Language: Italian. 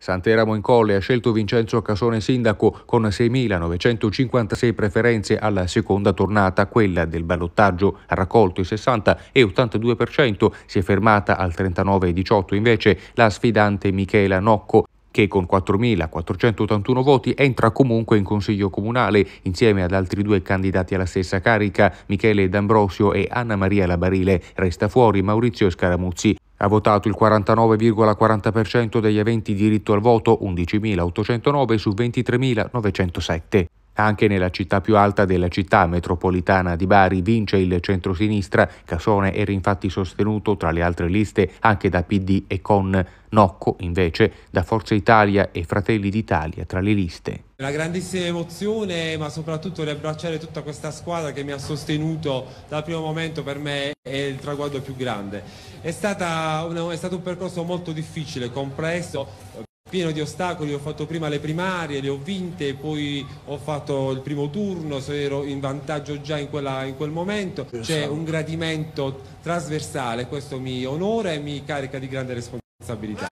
Santeramo in Colle ha scelto Vincenzo Casone sindaco con 6.956 preferenze alla seconda tornata, quella del ballottaggio ha raccolto il 60 e 82%, si è fermata al 39,18% invece la sfidante Michela Nocco che con 4.481 voti entra comunque in Consiglio Comunale insieme ad altri due candidati alla stessa carica, Michele D'Ambrosio e Anna Maria Labarile. Resta fuori Maurizio Scaramuzzi. Ha votato il 49,40% degli aventi diritto al voto, 11.809 su 23.907. Anche nella città più alta della città metropolitana di Bari vince il centrosinistra. Casone era infatti sostenuto tra le altre liste anche da PD e con Nocco invece da Forza Italia e Fratelli d'Italia tra le liste. Una grandissima emozione, ma soprattutto riabbracciare tutta questa squadra che mi ha sostenuto dal primo momento per me è il traguardo più grande. È, una, è stato un percorso molto difficile, complesso, pieno di ostacoli, ho fatto prima le primarie, le ho vinte, poi ho fatto il primo turno, se ero in vantaggio già in, quella, in quel momento. C'è un gradimento trasversale, questo mi onora e mi carica di grande responsabilità.